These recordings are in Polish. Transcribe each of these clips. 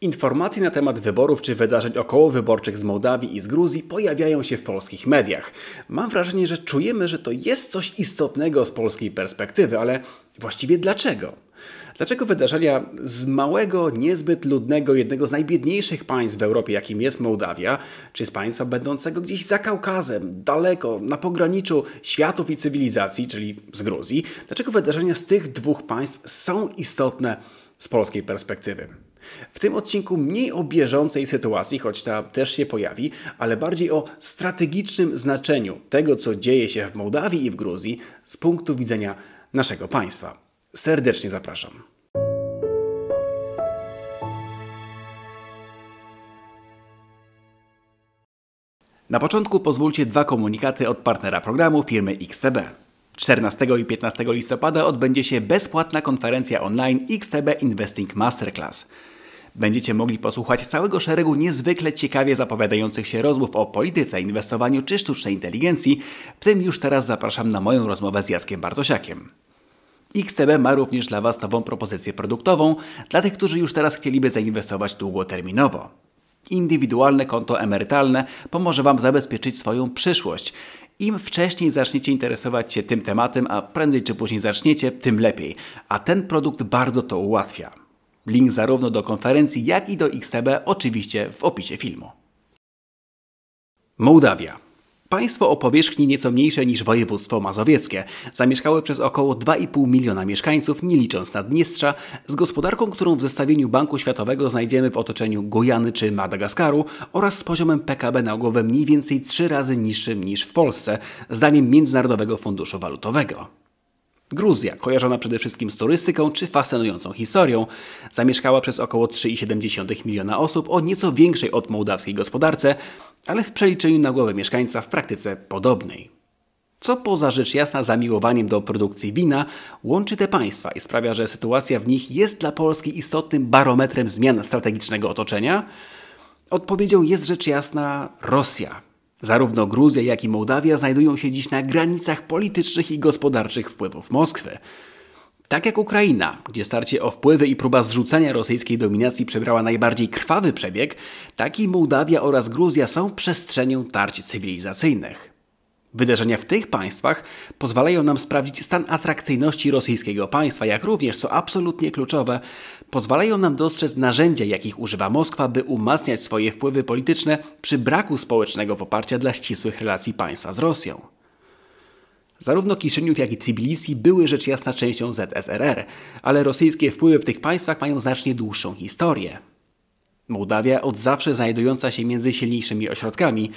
Informacje na temat wyborów czy wydarzeń okołowyborczych z Mołdawii i z Gruzji pojawiają się w polskich mediach. Mam wrażenie, że czujemy, że to jest coś istotnego z polskiej perspektywy, ale właściwie dlaczego? Dlaczego wydarzenia z małego, niezbyt ludnego, jednego z najbiedniejszych państw w Europie, jakim jest Mołdawia, czy z państwa będącego gdzieś za Kaukazem, daleko, na pograniczu światów i cywilizacji, czyli z Gruzji, dlaczego wydarzenia z tych dwóch państw są istotne z polskiej perspektywy? W tym odcinku mniej o bieżącej sytuacji, choć ta też się pojawi, ale bardziej o strategicznym znaczeniu tego, co dzieje się w Mołdawii i w Gruzji z punktu widzenia naszego państwa. Serdecznie zapraszam. Na początku pozwólcie dwa komunikaty od partnera programu firmy XTB. 14 i 15 listopada odbędzie się bezpłatna konferencja online XTB Investing Masterclass. Będziecie mogli posłuchać całego szeregu niezwykle ciekawie zapowiadających się rozmów o polityce, inwestowaniu czy sztucznej inteligencji, w tym już teraz zapraszam na moją rozmowę z Jackiem Bartosiakiem. XTB ma również dla Was nową propozycję produktową dla tych, którzy już teraz chcieliby zainwestować długoterminowo. Indywidualne konto emerytalne pomoże Wam zabezpieczyć swoją przyszłość. Im wcześniej zaczniecie interesować się tym tematem, a prędzej czy później zaczniecie, tym lepiej. A ten produkt bardzo to ułatwia. Link zarówno do konferencji, jak i do XTB oczywiście w opisie filmu. Mołdawia. Państwo o powierzchni nieco mniejsze niż województwo mazowieckie, zamieszkałe przez około 2,5 miliona mieszkańców, nie licząc Naddniestrza, z gospodarką, którą w zestawieniu Banku Światowego znajdziemy w otoczeniu Gojany czy Madagaskaru oraz z poziomem PKB na głowę mniej więcej 3 razy niższym niż w Polsce, zdaniem Międzynarodowego Funduszu Walutowego. Gruzja, kojarzona przede wszystkim z turystyką czy fascynującą historią, zamieszkała przez około 3,7 miliona osób o nieco większej od mołdawskiej gospodarce, ale w przeliczeniu na głowę mieszkańca w praktyce podobnej. Co poza rzecz jasna zamiłowaniem do produkcji wina łączy te państwa i sprawia, że sytuacja w nich jest dla Polski istotnym barometrem zmian strategicznego otoczenia? Odpowiedzią jest rzecz jasna Rosja, Zarówno Gruzja, jak i Mołdawia znajdują się dziś na granicach politycznych i gospodarczych wpływów Moskwy. Tak jak Ukraina, gdzie starcie o wpływy i próba zrzucenia rosyjskiej dominacji przebrała najbardziej krwawy przebieg, tak i Mołdawia oraz Gruzja są przestrzenią tarć cywilizacyjnych. Wydarzenia w tych państwach pozwalają nam sprawdzić stan atrakcyjności rosyjskiego państwa, jak również, co absolutnie kluczowe, pozwalają nam dostrzec narzędzia, jakich używa Moskwa, by umacniać swoje wpływy polityczne przy braku społecznego poparcia dla ścisłych relacji państwa z Rosją. Zarówno Kiszyniów, jak i Tbilisi były rzecz jasna częścią ZSRR, ale rosyjskie wpływy w tych państwach mają znacznie dłuższą historię. Mołdawia od zawsze znajdująca się między silniejszymi ośrodkami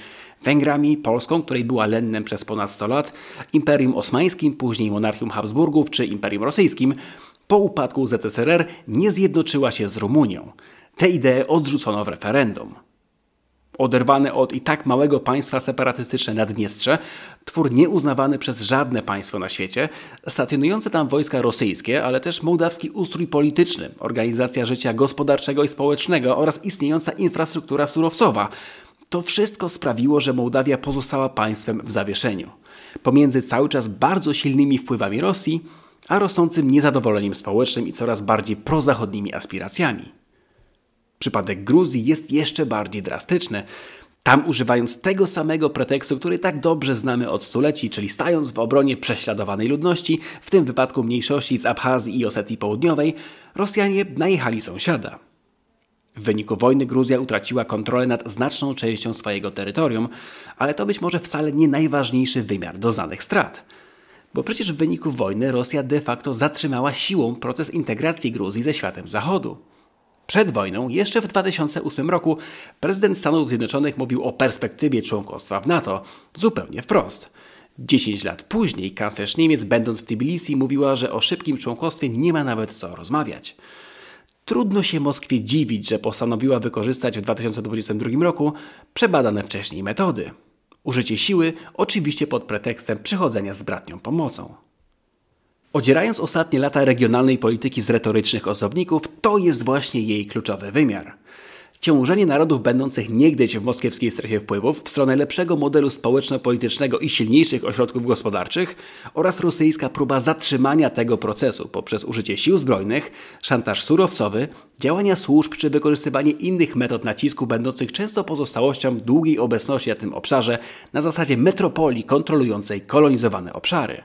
Węgrami, Polską, której była lennem przez ponad 100 lat, Imperium Osmańskim, później Monarchią Habsburgów czy Imperium Rosyjskim, po upadku ZSRR nie zjednoczyła się z Rumunią. Te idee odrzucono w referendum oderwane od i tak małego państwa separatystyczne Naddniestrze, twór nieuznawany przez żadne państwo na świecie, stacjonujące tam wojska rosyjskie, ale też mołdawski ustrój polityczny, organizacja życia gospodarczego i społecznego oraz istniejąca infrastruktura surowcowa. To wszystko sprawiło, że Mołdawia pozostała państwem w zawieszeniu. Pomiędzy cały czas bardzo silnymi wpływami Rosji, a rosnącym niezadowoleniem społecznym i coraz bardziej prozachodnimi aspiracjami. Przypadek Gruzji jest jeszcze bardziej drastyczny. Tam używając tego samego pretekstu, który tak dobrze znamy od stuleci, czyli stając w obronie prześladowanej ludności, w tym wypadku mniejszości z Abchazji i Osetii Południowej, Rosjanie najechali sąsiada. W wyniku wojny Gruzja utraciła kontrolę nad znaczną częścią swojego terytorium, ale to być może wcale nie najważniejszy wymiar doznanych strat. Bo przecież w wyniku wojny Rosja de facto zatrzymała siłą proces integracji Gruzji ze światem Zachodu. Przed wojną, jeszcze w 2008 roku, prezydent Stanów Zjednoczonych mówił o perspektywie członkostwa w NATO zupełnie wprost. 10 lat później kanclerz Niemiec, będąc w Tbilisi, mówiła, że o szybkim członkostwie nie ma nawet co rozmawiać. Trudno się Moskwie dziwić, że postanowiła wykorzystać w 2022 roku przebadane wcześniej metody. Użycie siły, oczywiście pod pretekstem przychodzenia z bratnią pomocą. Odzierając ostatnie lata regionalnej polityki z retorycznych osobników, to jest właśnie jej kluczowy wymiar. Ciążenie narodów będących niegdyś w moskiewskiej strefie wpływów w stronę lepszego modelu społeczno-politycznego i silniejszych ośrodków gospodarczych oraz rosyjska próba zatrzymania tego procesu poprzez użycie sił zbrojnych, szantaż surowcowy, działania służb czy wykorzystywanie innych metod nacisku będących często pozostałością długiej obecności na tym obszarze na zasadzie metropolii kontrolującej kolonizowane obszary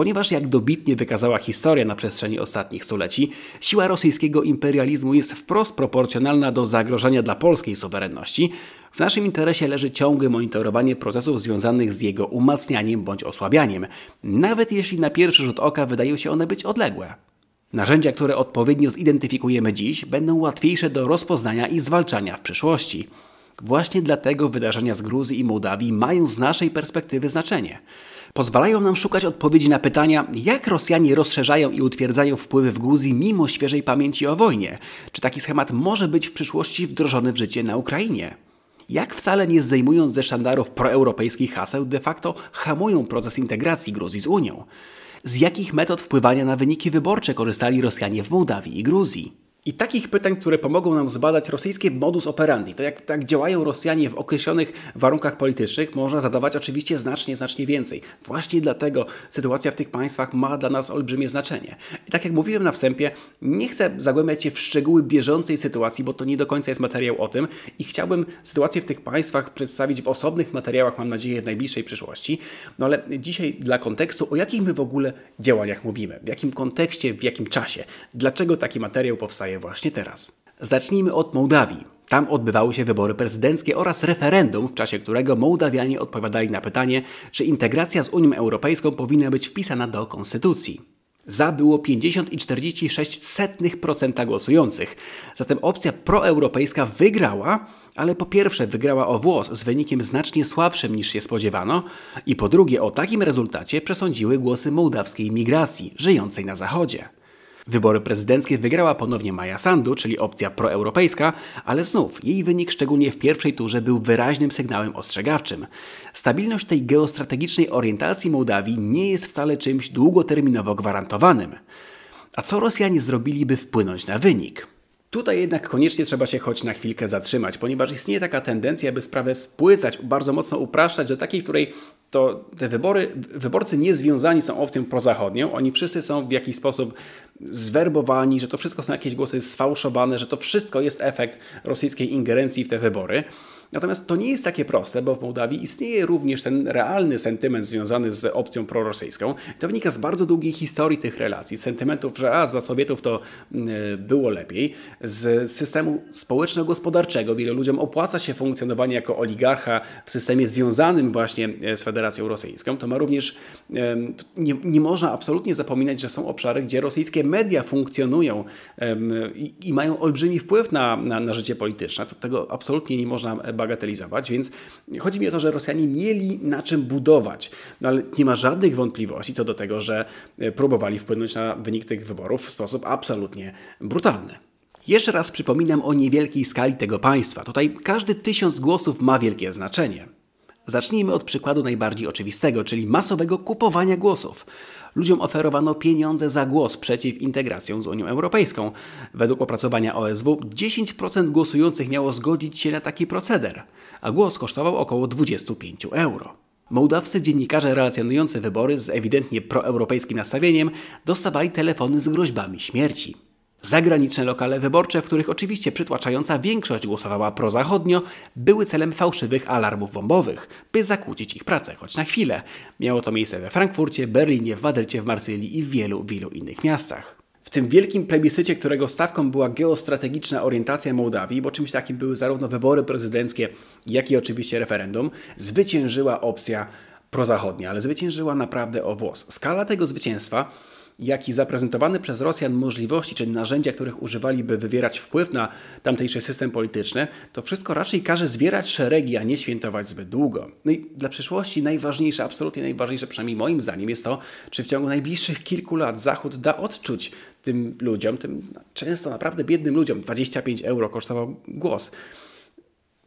ponieważ jak dobitnie wykazała historia na przestrzeni ostatnich stuleci, siła rosyjskiego imperializmu jest wprost proporcjonalna do zagrożenia dla polskiej suwerenności, w naszym interesie leży ciągłe monitorowanie procesów związanych z jego umacnianiem bądź osłabianiem, nawet jeśli na pierwszy rzut oka wydają się one być odległe. Narzędzia, które odpowiednio zidentyfikujemy dziś, będą łatwiejsze do rozpoznania i zwalczania w przyszłości. Właśnie dlatego wydarzenia z Gruzji i Mołdawii mają z naszej perspektywy znaczenie. Pozwalają nam szukać odpowiedzi na pytania, jak Rosjanie rozszerzają i utwierdzają wpływy w Gruzji mimo świeżej pamięci o wojnie. Czy taki schemat może być w przyszłości wdrożony w życie na Ukrainie? jak wcale nie zdejmując ze sztandarów proeuropejskich haseł, de facto hamują proces integracji Gruzji z Unią. Z jakich metod wpływania na wyniki wyborcze korzystali Rosjanie w Mołdawii i Gruzji? I takich pytań, które pomogą nam zbadać rosyjskie modus operandi, to jak, jak działają Rosjanie w określonych warunkach politycznych, można zadawać oczywiście znacznie, znacznie więcej. Właśnie dlatego sytuacja w tych państwach ma dla nas olbrzymie znaczenie. I tak jak mówiłem na wstępie, nie chcę zagłębiać się w szczegóły bieżącej sytuacji, bo to nie do końca jest materiał o tym i chciałbym sytuację w tych państwach przedstawić w osobnych materiałach, mam nadzieję, w najbliższej przyszłości. No ale dzisiaj dla kontekstu, o jakich my w ogóle działaniach mówimy, w jakim kontekście, w jakim czasie, dlaczego taki materiał powstaje powstaje właśnie teraz. Zacznijmy od Mołdawii. Tam odbywały się wybory prezydenckie oraz referendum, w czasie którego Mołdawianie odpowiadali na pytanie, czy integracja z Unią Europejską powinna być wpisana do konstytucji. Za było 50,46% głosujących. Zatem opcja proeuropejska wygrała, ale po pierwsze wygrała o włos z wynikiem znacznie słabszym niż się spodziewano i po drugie o takim rezultacie przesądziły głosy mołdawskiej migracji żyjącej na zachodzie. Wybory prezydenckie wygrała ponownie Maja Sandu, czyli opcja proeuropejska, ale znów jej wynik, szczególnie w pierwszej turze, był wyraźnym sygnałem ostrzegawczym. Stabilność tej geostrategicznej orientacji Mołdawii nie jest wcale czymś długoterminowo gwarantowanym. A co Rosjanie zrobiliby wpłynąć na wynik? Tutaj jednak koniecznie trzeba się choć na chwilkę zatrzymać, ponieważ istnieje taka tendencja, aby sprawę spłycać, bardzo mocno upraszczać do takiej, w której to te wybory, wyborcy nie związani są opcją prozachodnią, oni wszyscy są w jakiś sposób zwerbowani, że to wszystko są jakieś głosy sfałszowane, że to wszystko jest efekt rosyjskiej ingerencji w te wybory. Natomiast to nie jest takie proste, bo w Mołdawii istnieje również ten realny sentyment związany z opcją prorosyjską. To wynika z bardzo długiej historii tych relacji, z sentymentów, że a, za Sowietów to mm, e, było lepiej, z systemu społeczno-gospodarczego. Wielu ludziom opłaca się funkcjonowanie jako oligarcha w systemie związanym właśnie e, z Federacją Rosyjską. To ma również, nie, nie można absolutnie zapominać, że są obszary, gdzie rosyjskie media funkcjonują i, i mają olbrzymi wpływ na, na, na życie polityczne. To, tego absolutnie nie można bagatelizować, więc chodzi mi o to, że Rosjanie mieli na czym budować. No ale nie ma żadnych wątpliwości co do tego, że e, próbowali wpłynąć na wynik tych wyborów w sposób absolutnie brutalny. Jeszcze raz przypominam o niewielkiej skali tego państwa. Tutaj każdy tysiąc głosów ma wielkie znaczenie. Zacznijmy od przykładu najbardziej oczywistego, czyli masowego kupowania głosów ludziom oferowano pieniądze za głos przeciw integracją z Unią Europejską. Według opracowania OSW 10% głosujących miało zgodzić się na taki proceder, a głos kosztował około 25 euro. Mołdawscy dziennikarze relacjonujący wybory z ewidentnie proeuropejskim nastawieniem dostawali telefony z groźbami śmierci. Zagraniczne lokale wyborcze, w których oczywiście przytłaczająca większość głosowała prozachodnio, były celem fałszywych alarmów bombowych, by zakłócić ich pracę, choć na chwilę. Miało to miejsce we Frankfurcie, Berlinie, w Madrycie, w Marsylii i w wielu, wielu innych miastach. W tym wielkim plebiscycie, którego stawką była geostrategiczna orientacja Mołdawii, bo czymś takim były zarówno wybory prezydenckie, jak i oczywiście referendum, zwyciężyła opcja prozachodnia, ale zwyciężyła naprawdę o włos. Skala tego zwycięstwa jak i zaprezentowany przez Rosjan możliwości czy narzędzia, których używali, by wywierać wpływ na tamtejszy system polityczny, to wszystko raczej każe zwierać szeregi, a nie świętować zbyt długo. No i dla przyszłości najważniejsze, absolutnie najważniejsze, przynajmniej moim zdaniem, jest to, czy w ciągu najbliższych kilku lat Zachód da odczuć tym ludziom, tym często naprawdę biednym ludziom, 25 euro kosztował głos,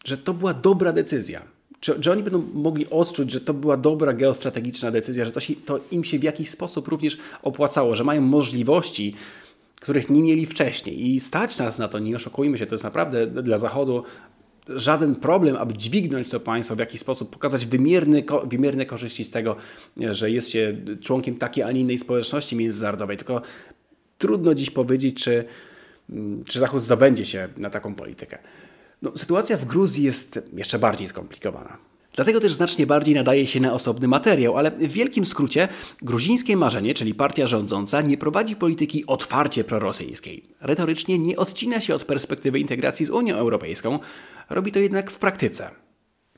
że to była dobra decyzja czy, czy oni będą mogli odczuć, że to była dobra geostrategiczna decyzja, że to, się, to im się w jakiś sposób również opłacało, że mają możliwości, których nie mieli wcześniej i stać nas na to, nie oszukujmy się, to jest naprawdę dla Zachodu żaden problem, aby dźwignąć to państwo w jakiś sposób, pokazać wymierny, wymierne korzyści z tego, że jest się członkiem takiej, a nie innej społeczności międzynarodowej. Tylko trudno dziś powiedzieć, czy, czy Zachód zabędzie się na taką politykę. No, sytuacja w Gruzji jest jeszcze bardziej skomplikowana. Dlatego też znacznie bardziej nadaje się na osobny materiał, ale w wielkim skrócie gruzińskie marzenie, czyli partia rządząca, nie prowadzi polityki otwarcie prorosyjskiej. Retorycznie nie odcina się od perspektywy integracji z Unią Europejską, robi to jednak w praktyce.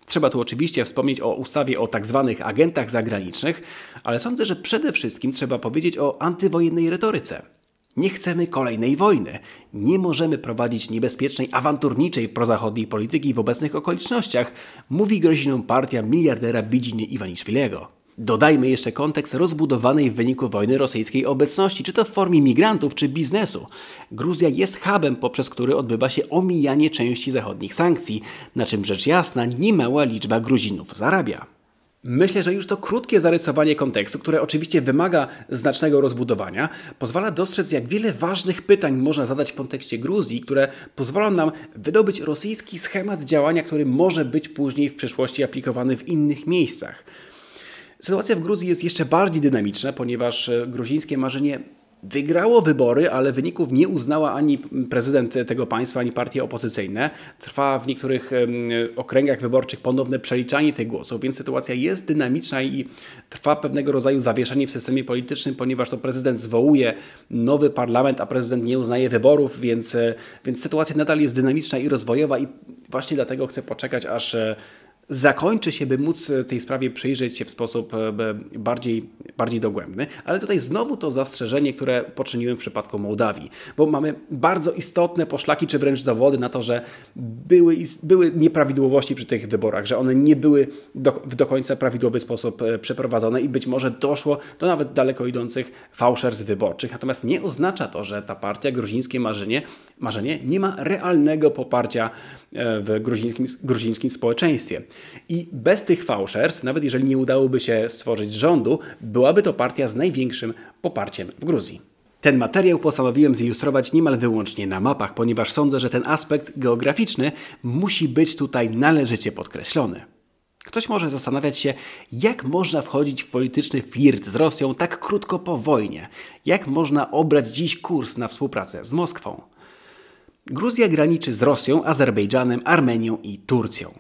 Trzeba tu oczywiście wspomnieć o ustawie o tzw. Tak agentach zagranicznych, ale sądzę, że przede wszystkim trzeba powiedzieć o antywojennej retoryce. Nie chcemy kolejnej wojny. Nie możemy prowadzić niebezpiecznej, awanturniczej prozachodniej polityki w obecnych okolicznościach, mówi groźną partia miliardera Bidziny Iwaniszwilego. Dodajmy jeszcze kontekst rozbudowanej w wyniku wojny rosyjskiej obecności, czy to w formie migrantów, czy biznesu. Gruzja jest hubem, poprzez który odbywa się omijanie części zachodnich sankcji, na czym rzecz jasna niemała liczba Gruzinów zarabia. Myślę, że już to krótkie zarysowanie kontekstu, które oczywiście wymaga znacznego rozbudowania, pozwala dostrzec, jak wiele ważnych pytań można zadać w kontekście Gruzji, które pozwolą nam wydobyć rosyjski schemat działania, który może być później w przyszłości aplikowany w innych miejscach. Sytuacja w Gruzji jest jeszcze bardziej dynamiczna, ponieważ e, gruzińskie marzenie Wygrało wybory, ale wyników nie uznała ani prezydent tego państwa, ani partie opozycyjne. Trwa w niektórych okręgach wyborczych ponowne przeliczanie tych głosów, więc sytuacja jest dynamiczna i trwa pewnego rodzaju zawieszenie w systemie politycznym, ponieważ to prezydent zwołuje nowy parlament, a prezydent nie uznaje wyborów, więc, e, więc sytuacja nadal jest dynamiczna i rozwojowa i właśnie dlatego chcę poczekać, aż e, zakończy się, by móc e, tej sprawie przyjrzeć się w sposób e, bardziej, bardziej dogłębny. Ale tutaj znowu to zastrzeżenie, które poczyniłem w przypadku Mołdawii, bo mamy bardzo istotne poszlaki, czy wręcz dowody na to, że były, były nieprawidłowości przy tych wyborach, że one nie były do, w do końca prawidłowy sposób e, przeprowadzone i być może doszło do nawet daleko idących fałszerstw wyborczych. Natomiast nie oznacza to, że ta partia gruzińskie marzenie, marzenie nie ma realnego poparcia w gruzińskim, gruzińskim społeczeństwie. I bez tych fałszerstw, nawet jeżeli nie udałoby się stworzyć rządu, byłaby to partia z największym poparciem w Gruzji. Ten materiał postanowiłem zilustrować niemal wyłącznie na mapach, ponieważ sądzę, że ten aspekt geograficzny musi być tutaj należycie podkreślony. Ktoś może zastanawiać się, jak można wchodzić w polityczny flirt z Rosją tak krótko po wojnie? Jak można obrać dziś kurs na współpracę z Moskwą? Gruzja graniczy z Rosją, Azerbejdżanem, Armenią i Turcją.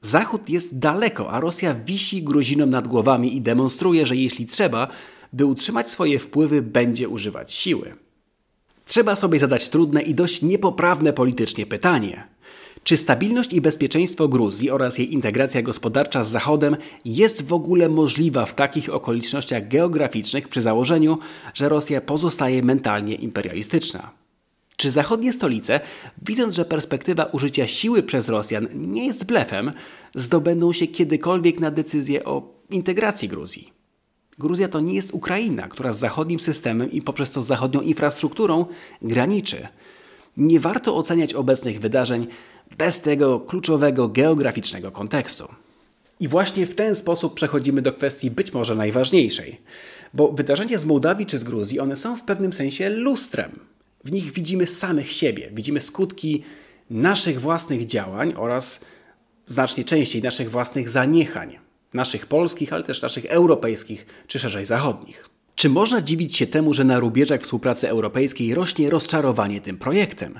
Zachód jest daleko, a Rosja wisi Gruzinom nad głowami i demonstruje, że jeśli trzeba, by utrzymać swoje wpływy, będzie używać siły. Trzeba sobie zadać trudne i dość niepoprawne politycznie pytanie. Czy stabilność i bezpieczeństwo Gruzji oraz jej integracja gospodarcza z Zachodem jest w ogóle możliwa w takich okolicznościach geograficznych przy założeniu, że Rosja pozostaje mentalnie imperialistyczna? Czy zachodnie stolice, widząc, że perspektywa użycia siły przez Rosjan nie jest blefem, zdobędą się kiedykolwiek na decyzję o integracji Gruzji? Gruzja to nie jest Ukraina, która z zachodnim systemem i poprzez to z zachodnią infrastrukturą graniczy. Nie warto oceniać obecnych wydarzeń bez tego kluczowego geograficznego kontekstu. I właśnie w ten sposób przechodzimy do kwestii być może najważniejszej, bo wydarzenia z Mołdawii czy z Gruzji one są w pewnym sensie lustrem w nich widzimy samych siebie, widzimy skutki naszych własnych działań oraz znacznie częściej naszych własnych zaniechań, naszych polskich, ale też naszych europejskich czy szerzej zachodnich. Czy można dziwić się temu, że na rubieżach współpracy europejskiej rośnie rozczarowanie tym projektem?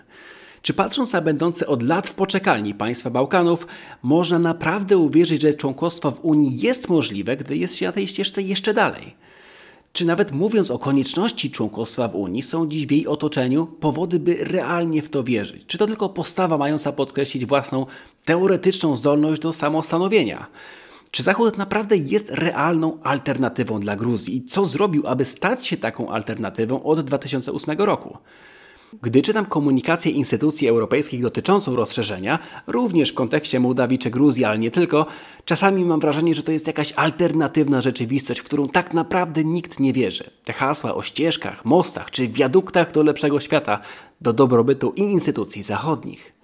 Czy patrząc na będące od lat w poczekalni państwa Bałkanów, można naprawdę uwierzyć, że członkostwo w Unii jest możliwe, gdy jest się na tej ścieżce jeszcze dalej? czy nawet mówiąc o konieczności członkostwa w Unii, są dziś w jej otoczeniu powody, by realnie w to wierzyć? Czy to tylko postawa mająca podkreślić własną teoretyczną zdolność do samostanowienia? Czy Zachód naprawdę jest realną alternatywą dla Gruzji i co zrobił, aby stać się taką alternatywą od 2008 roku? Gdy czytam komunikację instytucji europejskich dotyczącą rozszerzenia, również w kontekście Mołdawii czy Gruzji, ale nie tylko, czasami mam wrażenie, że to jest jakaś alternatywna rzeczywistość, w którą tak naprawdę nikt nie wierzy. Te hasła o ścieżkach, mostach czy wiaduktach do lepszego świata, do dobrobytu i instytucji zachodnich.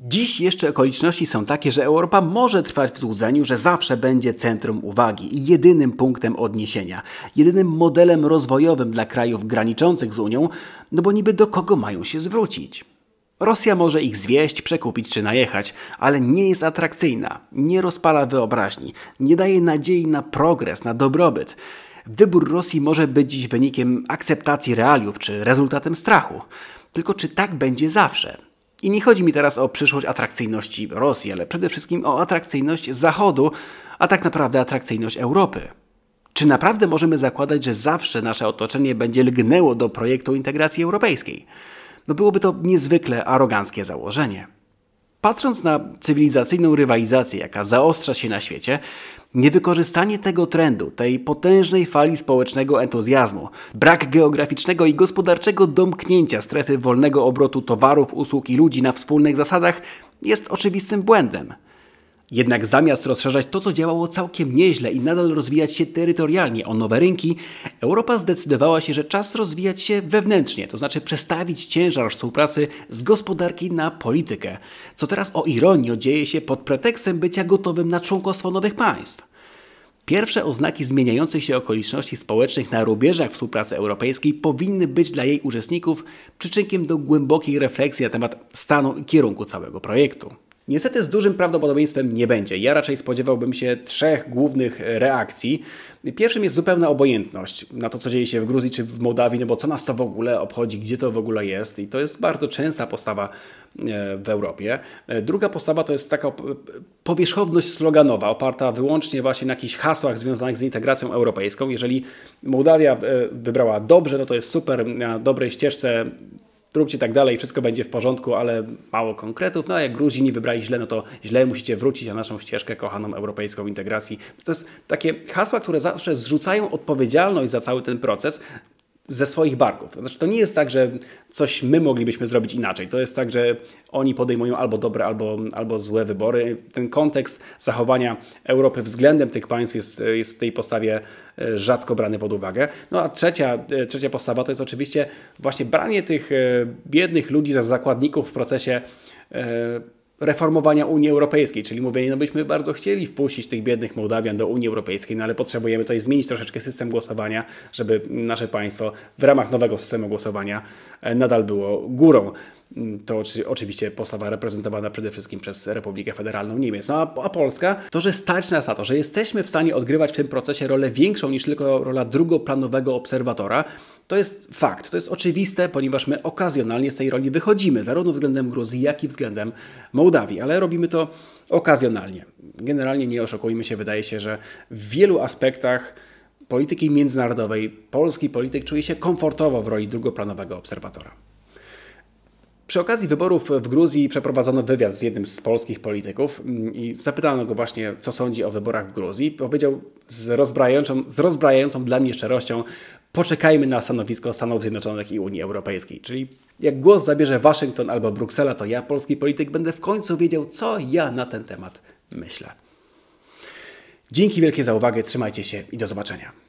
Dziś jeszcze okoliczności są takie, że Europa może trwać w złudzeniu, że zawsze będzie centrum uwagi i jedynym punktem odniesienia, jedynym modelem rozwojowym dla krajów graniczących z Unią, no bo niby do kogo mają się zwrócić. Rosja może ich zwieść, przekupić czy najechać, ale nie jest atrakcyjna, nie rozpala wyobraźni, nie daje nadziei na progres, na dobrobyt. Wybór Rosji może być dziś wynikiem akceptacji realiów czy rezultatem strachu. Tylko czy tak będzie zawsze? I nie chodzi mi teraz o przyszłość atrakcyjności Rosji, ale przede wszystkim o atrakcyjność Zachodu, a tak naprawdę atrakcyjność Europy. Czy naprawdę możemy zakładać, że zawsze nasze otoczenie będzie lgnęło do projektu integracji europejskiej? No byłoby to niezwykle aroganckie założenie. Patrząc na cywilizacyjną rywalizację, jaka zaostrza się na świecie, Niewykorzystanie tego trendu, tej potężnej fali społecznego entuzjazmu, brak geograficznego i gospodarczego domknięcia strefy wolnego obrotu towarów, usług i ludzi na wspólnych zasadach jest oczywistym błędem. Jednak zamiast rozszerzać to, co działało całkiem nieźle i nadal rozwijać się terytorialnie o nowe rynki, Europa zdecydowała się, że czas rozwijać się wewnętrznie, to znaczy przestawić ciężar współpracy z gospodarki na politykę, co teraz o ironio dzieje się pod pretekstem bycia gotowym na członkostwo nowych państw. Pierwsze oznaki zmieniających się okoliczności społecznych na rubieżach współpracy europejskiej powinny być dla jej uczestników przyczynkiem do głębokiej refleksji na temat stanu i kierunku całego projektu. Niestety z dużym prawdopodobieństwem nie będzie. Ja raczej spodziewałbym się trzech głównych e, reakcji. Pierwszym jest zupełna obojętność na to, co dzieje się w Gruzji czy w Mołdawii, no bo co nas to w ogóle obchodzi, gdzie to w ogóle jest i to jest bardzo częsta postawa e, w Europie. E, druga postawa to jest taka powierzchowność sloganowa, oparta wyłącznie właśnie na jakichś hasłach związanych z integracją europejską. Jeżeli Mołdawia wybrała dobrze, no to jest super, na dobrej ścieżce róbcie tak dalej, wszystko będzie w porządku, ale mało konkretów. No a jak Gruzini wybrali źle, no to źle musicie wrócić na naszą ścieżkę kochaną europejską integracji. To jest takie hasła, które zawsze zrzucają odpowiedzialność za cały ten proces ze swoich barków. Znaczy, to nie jest tak, że coś my moglibyśmy zrobić inaczej. To jest tak, że oni podejmują albo dobre, albo, albo złe wybory. Ten kontekst zachowania Europy względem tych państw jest, jest w tej postawie e, rzadko brany pod uwagę. No a trzecia, e, trzecia postawa to jest oczywiście właśnie branie tych e, biednych ludzi za zakładników w procesie reformowania Unii Europejskiej, czyli mówienie, no byśmy bardzo chcieli wpuścić tych biednych Mołdawian do Unii Europejskiej, no ale potrzebujemy tutaj zmienić troszeczkę system głosowania, żeby nasze państwo w ramach nowego systemu głosowania e, nadal było górą. Mm, to oczywiście postawa reprezentowana przede wszystkim przez Republikę Federalną Niemiec. No a, a Polska, to, że stać nas na to, że jesteśmy w stanie odgrywać w tym procesie rolę większą niż tylko rola drugoplanowego obserwatora, to jest fakt, to jest oczywiste, ponieważ my okazjonalnie z tej roli wychodzimy, zarówno względem Gruzji, jak i względem Mołdawii, ale robimy to okazjonalnie. Generalnie nie oszukujmy się, wydaje się, że w wielu aspektach polityki międzynarodowej polski polityk czuje się komfortowo w roli drugoplanowego obserwatora. Przy okazji wyborów w Gruzji przeprowadzono wywiad z jednym z polskich polityków mm, i zapytano go właśnie, co sądzi o wyborach w Gruzji. Powiedział z rozbrajającą, z rozbrajającą dla mnie szczerością, poczekajmy na stanowisko Stanów Zjednoczonych i Unii Europejskiej. Czyli jak głos zabierze Waszyngton albo Bruksela, to ja, polski polityk, będę w końcu wiedział, co ja na ten temat myślę. Dzięki wielkie za uwagę, trzymajcie się i do zobaczenia.